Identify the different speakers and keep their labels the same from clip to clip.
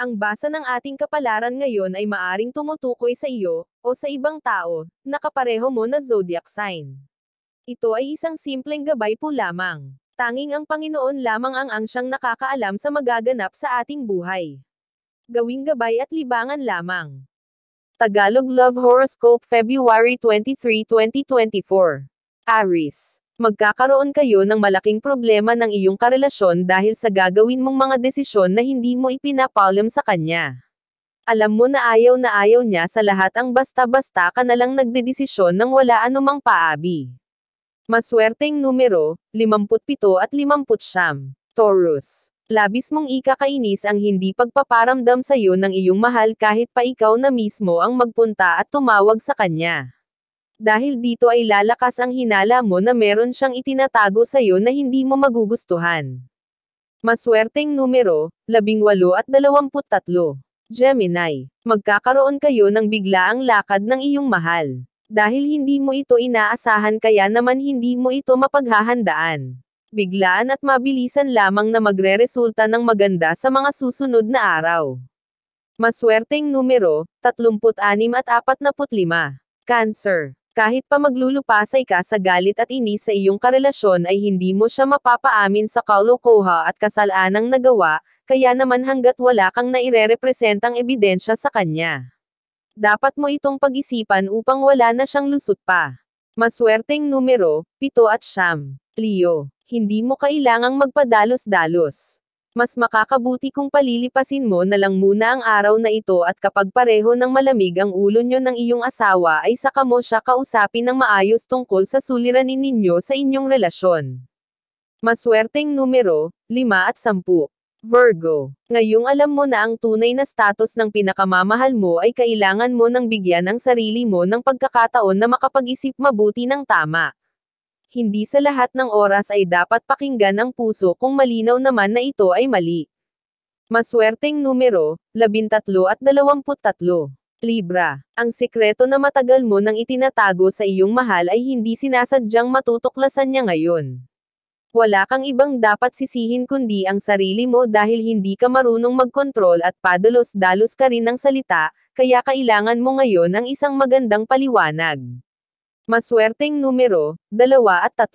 Speaker 1: Ang basa ng ating kapalaran ngayon ay maaring tumutukoy sa iyo, o sa ibang tao, na kapareho mo na zodiac sign. Ito ay isang simpleng gabay po lamang. Tanging ang Panginoon lamang ang ang siyang nakakaalam sa magaganap sa ating buhay. Gawing gabay at libangan lamang. Tagalog Love Horoscope February 23, 2024. Aries magkakaroon kayo ng malaking problema ng iyong karelasyon dahil sa gagawin mong mga desisyon na hindi mo ipinapalam sa kanya. Alam mo na ayaw na ayaw niya sa lahat ang basta-basta ka na lang nagdedesisyon ng wala anumang paabi. Maswerteng numero, 57 at 59. Taurus. Labis mong ikakainis ang hindi pagpaparamdam sa iyo ng iyong mahal kahit pa ikaw na mismo ang magpunta at tumawag sa kanya dahil dito ay lalakas ang hinala mo na meron siyang itinatago sa'yo na hindi mo magugustuhan. Maswerteng numero, 18 at 23. Gemini, magkakaroon kayo ng biglaang lakad ng iyong mahal. Dahil hindi mo ito inaasahan kaya naman hindi mo ito mapaghahandaan. Biglaan at mabilisan lamang na magreresulta ng maganda sa mga susunod na araw. Maswerteng numero, 36 at 45. Cancer. Kahit pa maglulupasay ka sa galit at inis sa iyong karelasyon ay hindi mo siya mapapaamin sa kalokoha at kasalanang nagawa, kaya naman hanggat wala kang nairerepresentang ebidensya sa kanya. Dapat mo itong pag-isipan upang wala na siyang lusot pa. Maswerteng numero, 7 at siyam. Leo, hindi mo kailangang magpadalos-dalos. Mas makakabuti kung palilipasin mo na lang muna ang araw na ito at kapag pareho ng malamig ang ulo nyo ng iyong asawa ay saka mo siya kausapin ng maayos tungkol sa suliranin ninyo sa inyong relasyon. Maswerteng numero, 5 at 10. Virgo. Ngayong alam mo na ang tunay na status ng pinakamamahal mo ay kailangan mo nang bigyan ang sarili mo ng pagkakataon na makapag-isip mabuti ng tama hindi sa lahat ng oras ay dapat pakinggan ang puso kung malinaw naman na ito ay mali. Maswerteng numero, 13 at 23. Libra, ang sikreto na matagal mo nang itinatago sa iyong mahal ay hindi sinasadyang matutuklasan niya ngayon. Wala kang ibang dapat sisihin kundi ang sarili mo dahil hindi ka marunong magkontrol at padalos-dalos ka rin ng salita, kaya kailangan mo ngayon ang isang magandang paliwanag. Maswerteng numero, 2 at 3.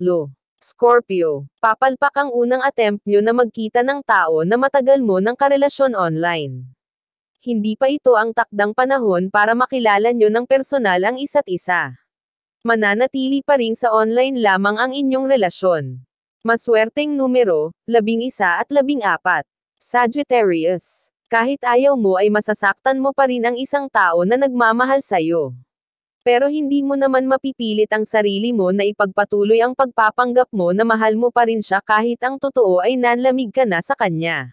Speaker 1: Scorpio, papalpak ang unang attempt nyo na magkita ng tao na matagal mo ng karelasyon online. Hindi pa ito ang takdang panahon para makilala nyo ng personal ang isa't isa. Mananatili pa rin sa online lamang ang inyong relasyon. Maswerteng numero, 11 at 14. Sagittarius, kahit ayaw mo ay masasaktan mo pa rin ang isang tao na nagmamahal sa'yo. Pero hindi mo naman mapipilit ang sarili mo na ipagpatuloy ang pagpapanggap mo na mahal mo pa rin siya kahit ang totoo ay nanlamig ka na sa kanya.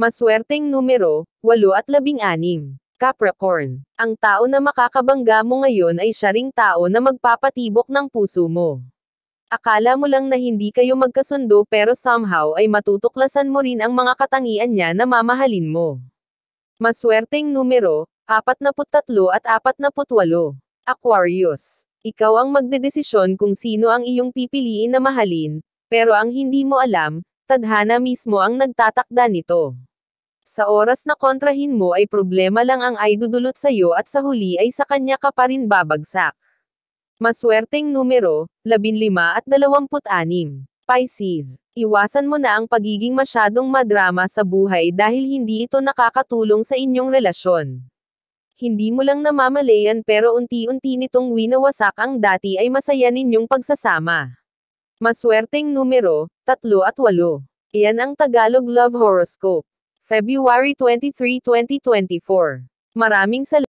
Speaker 1: Maswerteng numero, 8 at 16. Capricorn. Ang tao na makakabangga mo ngayon ay siya ring tao na magpapatibok ng puso mo. Akala mo lang na hindi kayo magkasundo pero somehow ay matutuklasan mo rin ang mga katangian niya na mamahalin mo. Maswerteng numero, 43 at 48. Aquarius. Ikaw ang magdedesisyon kung sino ang iyong pipiliin na mahalin, pero ang hindi mo alam, tadhana mismo ang nagtatakda nito. Sa oras na kontrahin mo ay problema lang ang aidudulot sa'yo at sa huli ay sa kanya ka pa rin babagsak. Maswerteng numero, 15 at 26. Pisces, iwasan mo na ang pagiging masyadong madrama sa buhay dahil hindi ito nakakatulong sa inyong relasyon hindi mo lang namamalayan pero unti-unti nitong winawasak ang dati ay masaya ninyong pagsasama. Maswerteng numero, 3 at 8. Iyan ang Tagalog Love Horoscope. February 23, 2024. Maraming salamat.